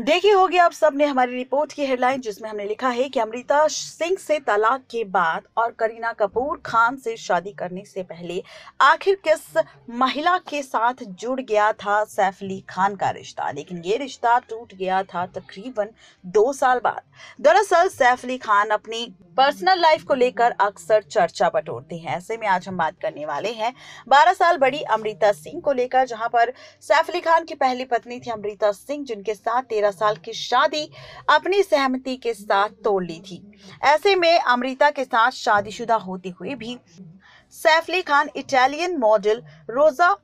देखी होगी आप सबने हमारी रिपोर्ट की हेडलाइन जिसमें हमने लिखा है कि अमृता सिंह से तलाक के बाद और करीना कपूर खान से शादी करने से पहले आखिर किस महिला के साथ जुड़ गया था सैफ अली खान का रिश्ता लेकिन ये रिश्ता टूट गया था तकरीबन दो साल बाद दरअसल सैफ अली खान अपनी पर्सनल लाइफ को लेकर अक्सर चर्चा बटोरते हैं ऐसे में आज हम बात करने वाले हैं 12 साल बड़ी अमृता सिंह को लेकर जहां पर सैफ अली खान की पहली पत्नी थी अमृता सिंह जिनके साथ 13 साल की शादी अपनी सहमति के साथ तोड़ ली थी ऐसे में अमृता के साथ शादीशुदा होते हुए भी Saif Ali Khan Italian model Rosa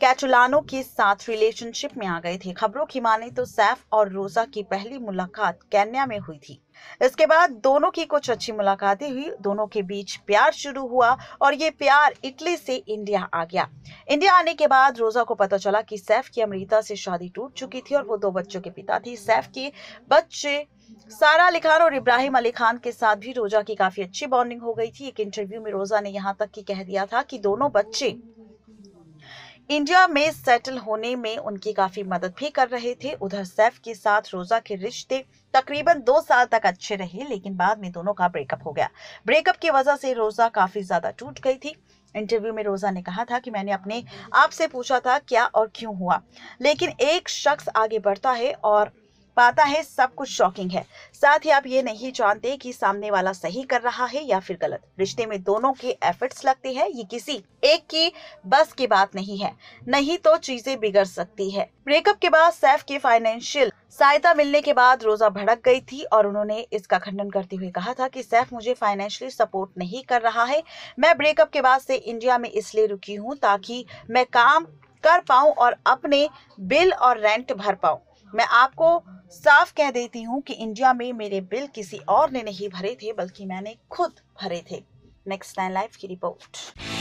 Catalano के साथ रिलेशनशिप में आ गए थे खबरों की माने तो सैफ और रोजा की पहली मुलाकात कैन्या में हुई थी इसके बाद दोनों की कुछ अच्छी मुलाकातें हुई दोनों के बीच प्यार शुरू हुआ और ये प्यार इटली से इंडिया आ गया इंडिया आने के बाद रोजा को पता चला कि सैफ की अमृता से शादी टूट चुकी थी और वो दो बच्चों के पिता थी सैफ के बच्चे सारा अली खान और इब्राहिम अली खान के साथ भी रोजा की काफी अच्छी बॉन्डिंग हो गई थी एक इंटरव्यू में रोजा ने यहाँ तक की कह दिया था कि दोनों बच्चे इंडिया में सेटल होने में उनकी काफी मदद भी कर रहे थे उधर सैफ के साथ रोजा के रिश्ते तकरीबन दो साल तक अच्छे रहे लेकिन बाद में दोनों का ब्रेकअप हो गया ब्रेकअप की वजह से रोजा काफी ज्यादा टूट गई थी इंटरव्यू में रोजा ने कहा था कि मैंने अपने आप से पूछा था क्या और क्यों हुआ लेकिन एक शख्स आगे बढ़ता है और पाता है सब कुछ शॉकिंग है साथ ही आप ये नहीं जानते कि सामने वाला सही कर रहा है या फिर गलत रिश्ते में दोनों के एफर्ट्स लगते हैं ये किसी एक की बस की बात नहीं है नहीं तो चीजें बिगड़ सकती है ब्रेकअप के बाद सैफ की फाइनेंशियल सहायता मिलने के बाद रोजा भड़क गई थी और उन्होंने इसका खंडन करते हुए कहा था कि सैफ मुझे फाइनेंशियली सपोर्ट नहीं कर रहा है मैं ब्रेकअप के बाद से इंडिया में इसलिए रुकी हूँ ताकि मैं काम कर पाऊँ और अपने बिल और रेंट भर पाऊँ मैं आपको साफ कह देती हूँ कि इंडिया में मेरे बिल किसी और ने नहीं भरे थे बल्कि मैंने खुद भरे थे नेक्स्ट टाइम लाइव की रिपोर्ट